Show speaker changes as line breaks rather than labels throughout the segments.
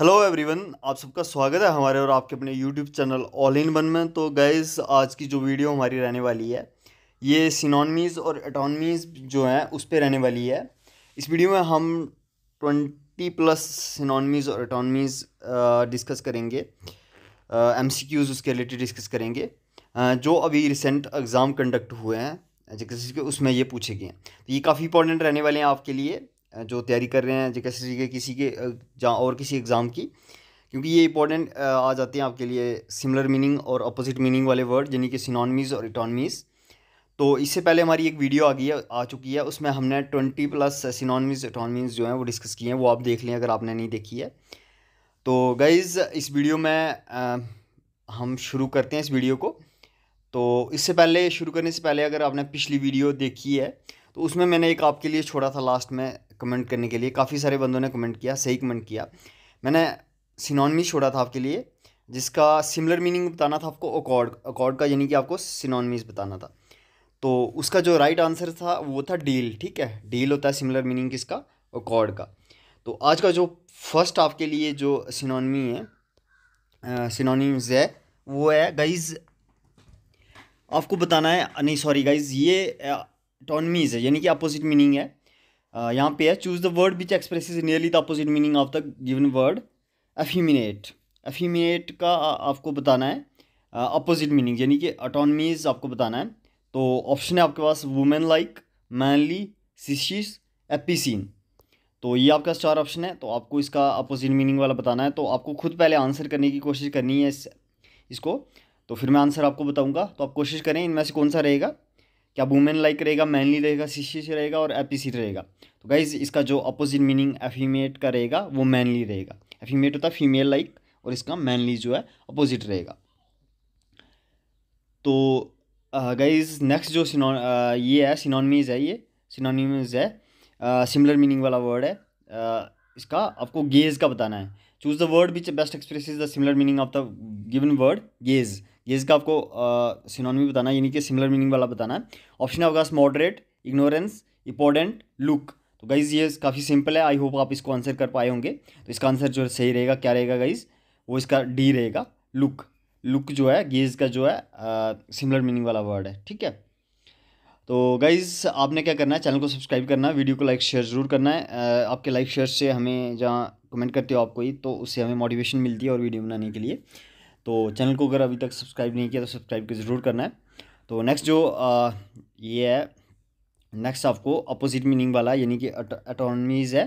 hello everyone आप सबका स्वागत है हमारे और आपके अपने YouTube channel all in one में तो गाइज़ आज की जो वीडियो हमारी रहने वाली है ये सिनोनमीज़ और एटोनमीज़ जो हैं उस पर रहने वाली है इस वीडियो में हम ट्वेंटी प्लस सिनोनमीज़ और एटोनमीज़ डिस्कस करेंगे एम सी क्यूज़ उसके रिलेटेड डिस्कस करेंगे जो अभी रिसेंट एग्ज़ाम कंडक्ट हुए हैं जिसके उसमें ये पूछे गए हैं तो ये काफ़ी इंपॉर्टेंट रहने वाले हैं आपके लिए जो तैयारी कर रहे हैं जे के किसी के और किसी एग्ज़ाम की क्योंकि ये इंपॉर्टेंट आ जाते हैं आपके लिए सिमिलर मीनिंग और अपोजिट मीनिंग वाले वर्ड यानी कि सिनॉनमीज और इटोनमीज तो इससे पहले हमारी एक वीडियो आ गई है आ चुकी है उसमें हमने ट्वेंटी प्लस सिनॉनमीज इटोनमीज जो हैं वो डिस्कस किए हैं वो आप देख लें अगर आपने नहीं देखी है तो गाइज़ इस वीडियो में आ, हम शुरू करते हैं इस वीडियो को तो इससे पहले शुरू करने से पहले अगर आपने पिछली वीडियो देखी है तो उसमें मैंने एक आपके लिए छोड़ा था लास्ट में कमेंट करने के लिए काफ़ी सारे बंदों ने कमेंट किया सही कमेंट किया मैंने सिनोनमी छोड़ा था आपके लिए जिसका सिमिलर मीनिंग बताना था आपको अकॉर्ड अकॉर्ड का यानी कि आपको सिनोनमीज बताना था तो उसका जो राइट आंसर था वो था डील ठीक है डील होता है सिमिलर मीनिंग किसका अकॉर्ड का तो आज का जो फर्स्ट आपके लिए जो सिनोनमी है सिनोनिम्स है वो है गाइज आपको बताना है नहीं सॉरी गाइज ये टॉनमीज है यानी कि अपोजिट मीनिंग है Uh, यहाँ पे है choose the word which express nearly the opposite meaning of the given word effeminate effeminate का uh, आपको बताना है अपोजिट uh, मीनिंग यानी कि अटोनमीज आपको बताना है तो ऑप्शन है आपके पास women like manly sissies epicene तो ये आपका चार ऑप्शन है तो आपको इसका अपोजिट मीनिंग वाला बताना है तो आपको खुद पहले आंसर करने की कोशिश करनी है इस इसको तो फिर मैं आंसर आपको बताऊंगा तो आप कोशिश करें इनमें से कौन सा रहेगा क्या वुमेन लाइक रहेगा मैनली रहेगा सिशिश रहेगा और एपिसिट रहेगा तो गाइज इसका जो अपोजिट मीनिंग एफीमेट का रहेगा वो मैनली रहेगा एफीमेट होता है फीमेल लाइक और इसका मैनली जो है अपोजिट रहेगा तो गाइज नेक्स्ट जो सिनो ये है सिनोनमीज है ये सिनोनीज है सिमिलर मीनिंग वाला वर्ड है आ, इसका आपको गेज का बताना है choose the word which best express is the similar meaning of the given word gauge ये इसका आपको सिनोन uh, बताना है यानी कि सिमिलर मीनिंग वाला बताना है ऑप्शन है आपके मॉडरेट इग्नोरेंस इंपॉर्टेंट लुक तो गाइज ये काफ़ी सिंपल है आई होप आप इसको आंसर कर पाए होंगे तो इसका आंसर जो सही रहेगा क्या रहेगा गाइज वो इसका डी रहेगा लुक लुक जो है गेज का जो है सिमिलर मीनिंग वाला वर्ड है ठीक है तो गाइज आपने क्या करना है चैनल को सब्सक्राइब करना है वीडियो को लाइक शेयर ज़रूर करना है uh, आपके लाइक शेयर से हमें जहाँ कमेंट करते हो आप कोई तो उससे हमें मोटिवेशन मिलती है और वीडियो बनाने के लिए तो चैनल को अगर अभी तक सब्सक्राइब नहीं किया तो सब्सक्राइब ज़रूर करना है तो नेक्स्ट जो आ, ये है नेक्स्ट आपको अपोजिट मीनिंग वाला यानी कि अटोनमीज है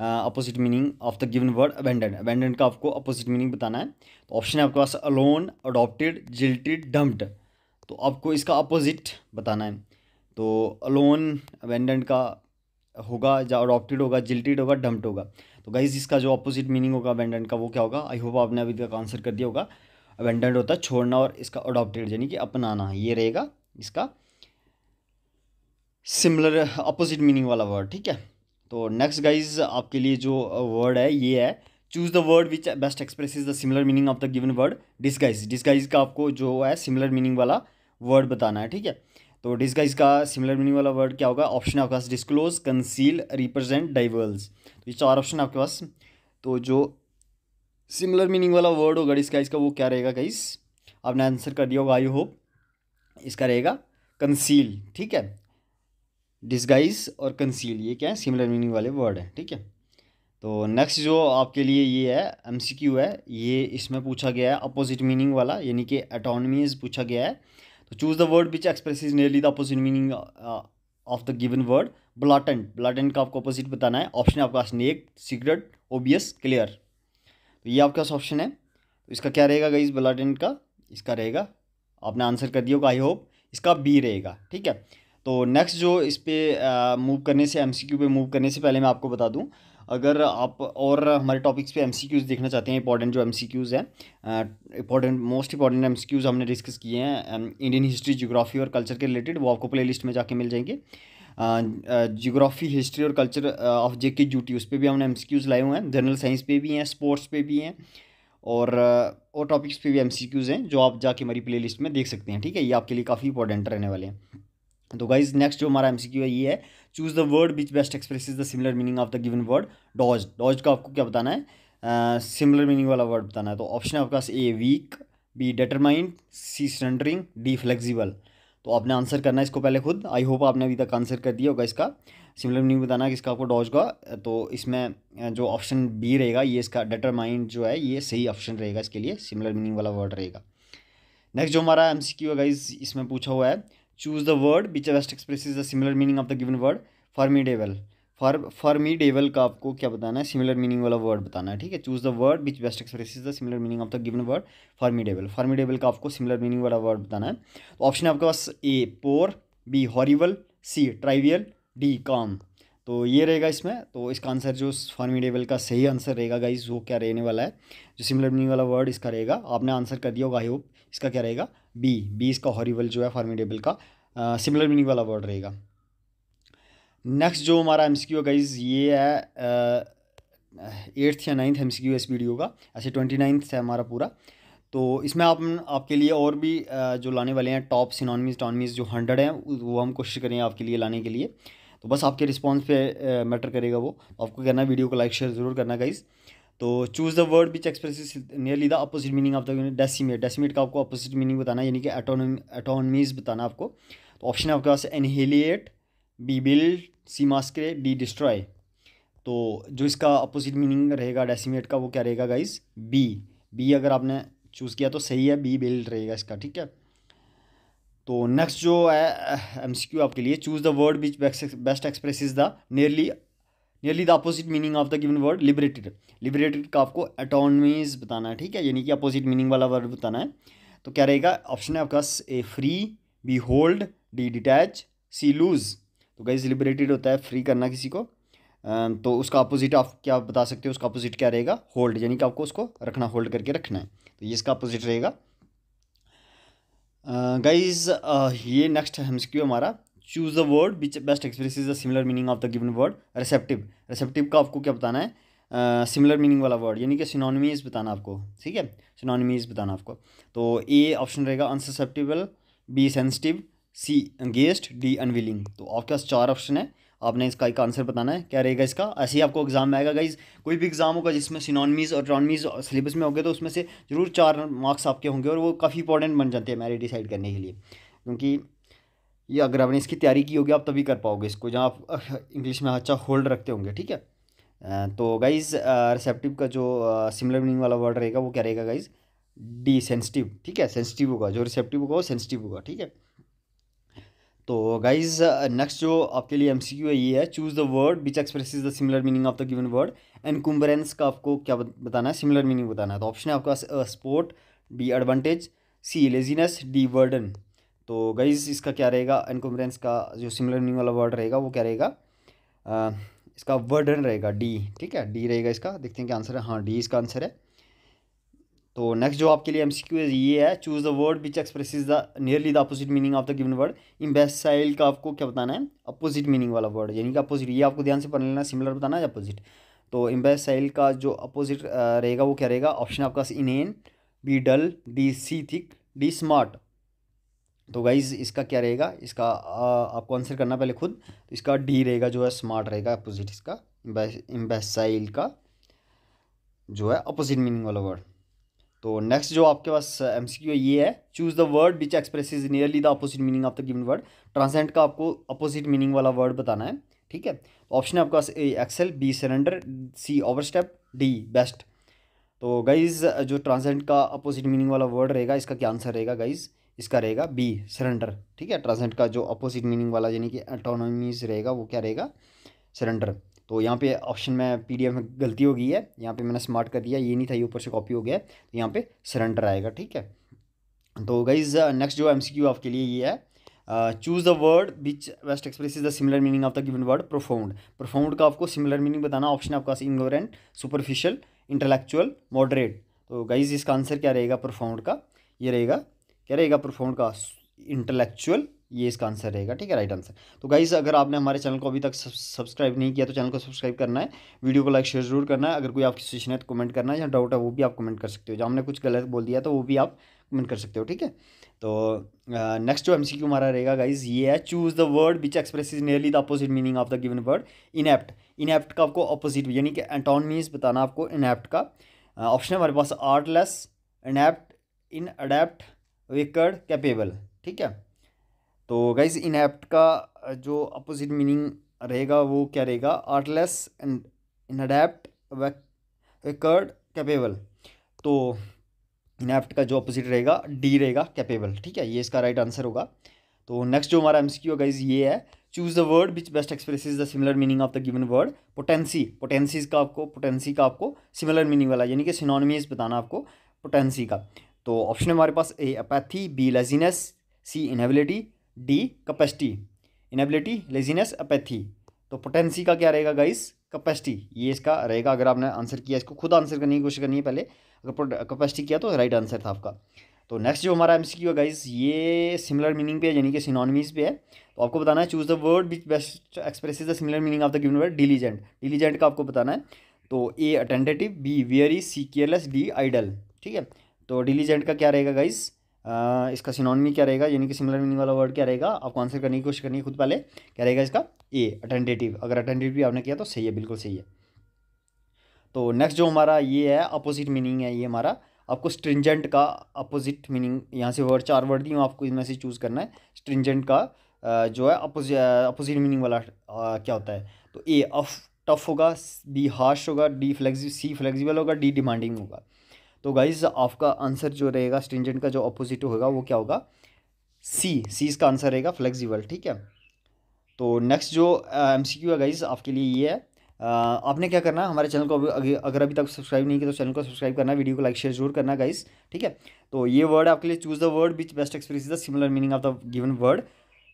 opposite meaning of the given word abandon abandon का आपको अपोजिट मीनिंग बताना है तो ऑप्शन है आपके पास अलोन अडोप्टेड जिल्टेड डम्प्ड तो आपको इसका अपोजिट बताना है तो अलोन अबेंडन का होगा या अडोप्टेड होगा जिल्टेड होगा डम्प्ड होगा तो गाइज इसका जो अपोजिट मीनिंग होगा अबेंडन का वो क्या होगा आई होप आपने अभी तक आंसर कर दिया होगा अबेंडेंट होता है छोड़ना और इसका अडोप्टेड यानी कि अपनाना ये रहेगा इसका सिमिलर अपोजिट मीनिंग वाला वर्ड ठीक है तो नेक्स्ट गाइज आपके लिए जो वर्ड है ये है choose the word which best express is the similar meaning of the given word disguise disguise का आपको जो है सिमिलर मीनिंग वाला वर्ड बताना है ठीक है तो डिस्गाइज का सिमिलर मीनिंग वाला वर्ड क्या होगा ऑप्शन आपके पास डिस्क्लोज कंसील रिप्रेजेंट डाइवर्स तो ये चार ऑप्शन आपके पास तो जो सिमिलर मीनिंग वाला वर्ड होगा इसका इसका वो क्या रहेगा गाइस आपने आंसर कर दिया होगा आई होप इसका रहेगा कंसील ठीक है डिस्गाइज और कंसील ये क्या है सिमिलर मीनिंग वाले वर्ड है ठीक है तो नेक्स्ट जो आपके लिए ये है एम सी क्यू है ये इसमें पूछा गया है अपोजिट मीनिंग वाला यानी कि एटोनमीज पूछा गया है तो choose the word which express is nearly the opposite meaning of the given word blatant blatant का आपको अपोजिट बताना है ऑप्शन आपका स्नेक सिगरेट ओबियस क्लियर तो ये आपके पास ऑप्शन है तो इसका क्या रहेगा ब्लड एंड का इसका रहेगा आपने आंसर कर दिया होगा आई होप इसका बी रहेगा ठीक है तो नेक्स्ट जो इस पर मूव करने से एम पे मूव करने से पहले मैं आपको बता दूँ अगर आप और हमारे टॉपिक्स पे एम देखना चाहते हैं इंपॉर्टेंट जो एम हैं इंपॉर्टेंट मोस्ट इंपॉर्टेंट एम हमने डिस्कस किए हैं इंडियन हिस्ट्री जोग्राफी और कल्चर के रिलेटेड वो आपको प्ले लिस्ट में जाके मिल जाएंगे जियोग्राफी हिस्ट्री और कल्चर ऑफ जे के जूटी उस पर भी हमने एम सी क्यूज़ लाए हुए हैं जनरल साइंस पे भी हैं स्पोर्ट्स पे भी हैं और और टॉपिक्स पे भी एम सी क्यूज़ हैं जो आप जाके हमारी प्ले लिस्ट में देख सकते हैं ठीक है ये आपके लिए काफ़ी इंपॉर्टेंट रहने वाले हैं तो गाइज नेक्स्ट जो हमारा एम सी क्यू है ये है choose the word which best express is the similar meaning of the given word dodge dodge का आपको क्या बताना है सिमिलर uh, मीनिंग वाला वर्ड बताना है तो ऑप्शन है आपके पास A weak B determined C surrendering D flexible तो आपने आंसर करना है इसको पहले खुद आई होप आपने अभी तक आंसर कर दिया होगा इसका सिमिलर मीनिंग बताना कि इसका आपको डॉज का तो इसमें जो ऑप्शन बी रहेगा ये इसका डेटर माइंड जो है ये सही ऑप्शन रहेगा इसके लिए सिमिलर मीनिंग वाला वर्ड रहेगा नेक्स्ट जो हमारा एम सी क्यू है इसमें पूछा हुआ है choose the word which best express is the similar meaning of the given word formidable for formidable का आपको क्या बताना है सिमिलर मीनिंग वाला वर्ड बताना है ठीक है choose the word which best express is the similar meaning of the given word formidable formidable का आपको सिमिलर मीनिंग वाला वर्ड बताना है तो ऑप्शन है आपके पास A poor B horrible C trivial D calm तो ये रहेगा इसमें तो इसका आंसर जो फॉर्मिडेबल का सही आंसर रहेगा गाइज वो क्या रहने वाला है जो सिमिलर मीनिंग वाला वर्ड इसका रहेगा आपने आंसर कर दिया होगा आई होप इसका क्या रहेगा बी बी इसका हॉरिबल जो है फॉर्मिडेबल का सिमिलर मीनिंग वाला वर्ड रहेगा नेक्स्ट जो हमारा एम सी गाइज ये है एट्थ या नाइन्थ एम सी क्यू इस वीडियो का ऐसे ट्वेंटी नाइन्थ है हमारा पूरा तो इसमें आप आपके लिए और भी जो लाने वाले हैं टॉप सिनॉनमीज टॉनमीज जो हंड्रेड हैं वो हम कोशिश करें आपके लिए लाने के लिए तो बस आपके रिस्पॉन्स पे मैटर करेगा वो आपको करना वीडियो को लाइक शेयर ज़रूर करना गाइज़ तो choose the word which express nearly the opposite meaning of the decimate decimate का आपको अपोजिट मीनिंग बताना यानी कि एटोनमीज बताना आपको तो ऑप्शन है आपके पास annihilate B build C massacre D destroy तो जो इसका अपोजिट मीनिंग रहेगा डेसीमेट का वो क्या रहेगा गाइस बी बी अगर आपने चूज़ किया तो सही है बी बिल्ड रहेगा इसका ठीक है तो नेक्स्ट जो है एम सी क्यू आपके लिए choose the word which best express is the nearly nearly the opposite meaning of the given word liberated liberated का आपको अटोनमीज बताना है ठीक है यानी कि अपोजिट मीनिंग वाला वर्ड बताना है तो क्या रहेगा ऑप्शन है आपका A free B hold D detach C loose तो गाइज लिबरेटेड होता है फ्री करना किसी को अं, तो उसका अपोजिट आप क्या बता सकते हो उसका अपोजिट क्या रहेगा होल्ड यानी कि आपको उसको रखना होल्ड करके रखना है तो ये इसका अपोजिट रहेगा गाइज अं, ये नेक्स्ट क्यों हमारा choose the word which best express is the similar meaning of the given word receptive receptive का आपको क्या बताना है सिमिलर uh, मीनिंग वाला वर्ड यानी कि सिनोनिमीज बताना आपको ठीक है सिनोनिमीज बताना आपको तो ए ऑप्शन रहेगा unsusceptible B sensitive C against D unwilling तो आपके पास चार ऑप्शन है आपने इसका एक आंसर बताना है क्या रहेगा इसका ऐसे ही आपको एग्जाम में आएगा गाइज कोई भी एग्जाम होगा जिसमें सिनॉनमीज और ट्रॉनमीज सिलेबस में होंगे तो उसमें से जरूर चार मार्क्स आपके होंगे और वो काफ़ी इंपॉर्टेंट बन जाते हैं मैरिट डिसाइड करने के लिए क्योंकि ये अगर आपने इसकी तैयारी की होगी आप तभी कर पाओगे इसको जहाँ आप इंग्लिश में अच्छा होल्ड रखते होंगे ठीक है तो गाइज रिसेप्टिव का जो सिमिलर मीनिंग वाला वर्ड रहेगा वो क्या रहेगा गाइज डी सेंसिटिव ठीक है सेंसिटिव होगा जो रिसेप्टिव होगा वो सेंसिटिव होगा ठीक है तो गाइज नेक्स्ट uh, जो आपके लिए एमसीक्यू है ये है choose the word which express is the similar meaning of the given word encumbrance का आपको क्या बताना है सिमिलर मीनिंग बताना है तो ऑप्शन है आपका support B advantage C laziness D burden तो गाइज इसका क्या रहेगा एनकुम्बरेंस का जो सिमिलर मीनिंग वाला वर्ड रहेगा वो क्या रहेगा uh, इसका वर्डन रहेगा डी ठीक है डी रहेगा इसका देखते हैं क्या आंसर है हाँ डी इसका आंसर है तो नेक्स्ट जो आपके लिए एम सी क्यू है ये है choose the word which express the nearly the opposite meaning of the given word imbecile का आपको क्या बताना है अपोजिट मीनिंग वाला वर्ड यानी कि अपोजिट ये आपको ध्यान से पढ़ लेना सिमिलर बताना है अपोजिट तो इम्बेसाइल का जो अपोजिट रहेगा वो क्या रहेगा ऑप्शन आपका A B dull D C thick D smart तो गाइज इसका क्या रहेगा इसका आपको आंसर करना पहले खुद तो इसका डी रहेगा जो है स्मार्ट रहेगा अपोजिट इसका इम्बेसाइल का जो है अपोजिट मीनिंग वाला वर्ड तो नेक्स्ट जो आपके पास एम सी क्यू ये है choose the word which express is nearly the opposite meaning of the given word transient का आपको अपोजिट मीनिंग वाला वर्ड बताना है ठीक है ऑप्शन तो है आपके पास A excel B surrender C overstep D best तो गाइज uh, जो ट्रांसेंट का अपोजिट मीनिंग वाला वर्ड रहेगा इसका क्या आंसर रहेगा गाइज इसका रहेगा बी सरेंडर ठीक है ट्रांसेंट का जो अपोजिट मीनिंग वाला यानी कि एटोनोमीज रहेगा वो क्या रहेगा सरेंडर तो यहाँ पे ऑप्शन में पी में गलती हो गई है यहाँ पे मैंने स्मार्ट कर दिया ये नहीं था ये ऊपर से कॉपी हो गया तो यहाँ पे सरेंडर आएगा ठीक है तो गाइज नेक्स्ट uh, जो एम आपके लिए ये है choose the word which best express is the similar meaning of the given word profound profound का आपको सिमिलर मीनिंग बताना ऑप्शन आपका इग्नोरेंट सुपरफिशियल इंटेलेक्चुअल मॉडरेट तो गाइज इसका आंसर क्या रहेगा प्रोफाउंड का ये रहेगा क्या रहेगा प्रोफाउंड का इंटेलेक्चुअल ये इसका आंसर रहेगा ठीक है राइट आंसर तो गाइस अगर आपने हमारे चैनल को अभी तक सब्सक्राइब नहीं किया तो चैनल को सब्सक्राइब करना है वीडियो को लाइक शेयर जरूर करना है अगर कोई आपकी सिचुएशन है तो कमेंट करना है या डाउट है वो भी आप कमेंट कर सकते हो जब हमने कुछ गलत बोल दिया तो वो भी आप कमेंट कर सकते हो ठीक है तो नेक्स्ट जो एम सी क्यू हमारा रहेगा गाइज ये है choose the word which express is nearly the opposite meaning of the given word inept inept का आपको अपोजिट यानी कि एंटोनीस बताना आपको इनएप्ट का ऑप्शन हमारे पास artless inept inadept awkward capable ठीक है तो गाइज इनहेप्ट का जो अपोजिट मीनिंग रहेगा वो क्या रहेगा artless and inadept awkward capable तो इनएप्ट का जो अपोजिट रहेगा डी रहेगा कैपेबल ठीक है ये इसका राइट right आंसर होगा तो नेक्स्ट जो हमारा एमसीक्यू गाइज ये है choose the word which best express the similar meaning of the given word potency potencies का आपको पोटेंसी का आपको सिमिलर मीनिंग वाला यानी कि सिनोनमीज बताना आपको पोटेंसी का तो ऑप्शन हमारे पास A apathy B laziness C inability D capacity inability laziness apathy तो पोटेंसी का क्या रहेगा गाइस कैपेसिटी ये इसका रहेगा अगर आपने आंसर किया इसको खुद आंसर करने की कोशिश करनी है पहले अगर कैपेसिटी किया तो राइट आंसर था आपका तो नेक्स्ट जो हमारा एम सी क्यू है गाइस ये सिमिलर मीनिंग पे है यानी कि सिनोनिमीज पे है तो आपको बताना है choose the word which best express the similar meaning of the given word diligent diligent का आपको बताना है तो A attentive B weary C careless D idle ठीक है तो डिलीजेंट का क्या रहेगा गाइज़ इसका सिनोनमी क्या रहेगा यानी कि सिमिलर मीनिंग वाला वर्ड क्या रहेगा आपको आंसर करने की कोशिश करनी है खुद पहले क्या रहेगा इसका ए अटेंडेटिव अगर अटेंडेटिव आपने किया तो सही है बिल्कुल सही है तो नेक्स्ट जो हमारा ये है अपोजिट मीनिंग है ये हमारा आपको स्ट्रिंजेंट का अपोजिट मीनिंग यहाँ से वर्ड चार वर्ड दी हूँ आपको इनमें से चूज़ करना है स्ट्रिंजेंट का जो है अपोजिट अपोजिट मीनिंग वाला क्या होता है तो ए अफ टफ होगा बी हार्श होगा डी फ्लेक्सि सी फ्लेक्सिबल होगा डी डिमांडिंग होगा तो गाइज आपका आंसर जो रहेगा स्ट्रिंजेंट का जो अपोजिट होगा वो क्या होगा सी सी इसका आंसर रहेगा फ्लेक्सिबल ठीक है तो नेक्स्ट जो एम सी क्यू है गाइज आपके लिए ये है आपने क्या करना हमारे चैनल को अभी अगर अभी तक सब्सक्राइब नहीं किया तो चैनल को सब्सक्राइब करना वीडियो को लाइक शेयर जरूर करना गाइज ठीक है तो ये वर्ड आपके लिए choose the word which best express the similar meaning of the given word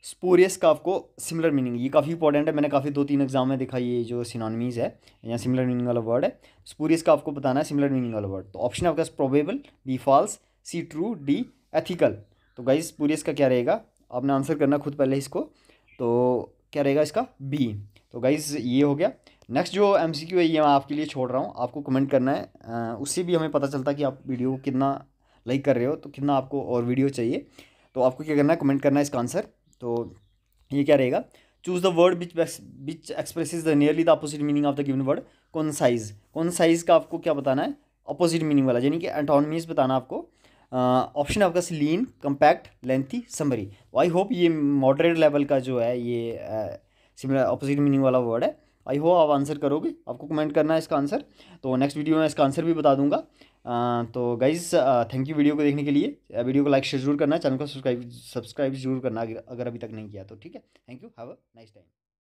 spurious का आपको सिमिलर मीनिंग ये काफ़ी इंपॉर्टेंट है मैंने काफ़ी दो तीन एग्जाम में दिखाई ये जो सिनोनिमीज है या सिमिलर मीनिंग वाला वर्ड है स्पोरियस का आपको बताना है सिमिलर मीनिंग वाला वर्ड तो ऑप्शन आपका probable B false C true D ethical तो गाइज स्पोरियस का क्या रहेगा आपने आंसर करना खुद पहले इसको तो क्या रहेगा इसका बी तो गाइज ये हो गया नेक्स्ट जो एम सी क्यू है ये मैं आपके लिए छोड़ रहा हूँ आपको कमेंट करना है उससे भी हमें पता चलता है कि आप वीडियो को कितना लाइक कर रहे हो तो कितना आपको और वीडियो चाहिए तो आपको क्या करना है कमेंट करना है इसका आंसर तो ये क्या रहेगा choose the word which which express the nearly the opposite meaning of the given word concise concise का आपको क्या बताना है अपोजिट मीनिंग वाला यानी कि एंटोनमीज बताना आपको ऑप्शन uh, आपका lean compact lengthy summary I hope ये मॉडरेट लेवल का जो है ये सिमिलर अपोजिट मीनिंग वाला वर्ड है आई होप आप आंसर करोगे आपको कमेंट करना है इसका आंसर तो नेक्स्ट वीडियो में इसका आंसर भी बता दूंगा तो गाइज थैंक यू वीडियो को देखने के लिए वीडियो को लाइक शेयर जरूर करना चैनल को सब्सक्राइब सब्सक्राइब जरूर करना अगर अभी तक नहीं किया तो ठीक है thank you have a nice time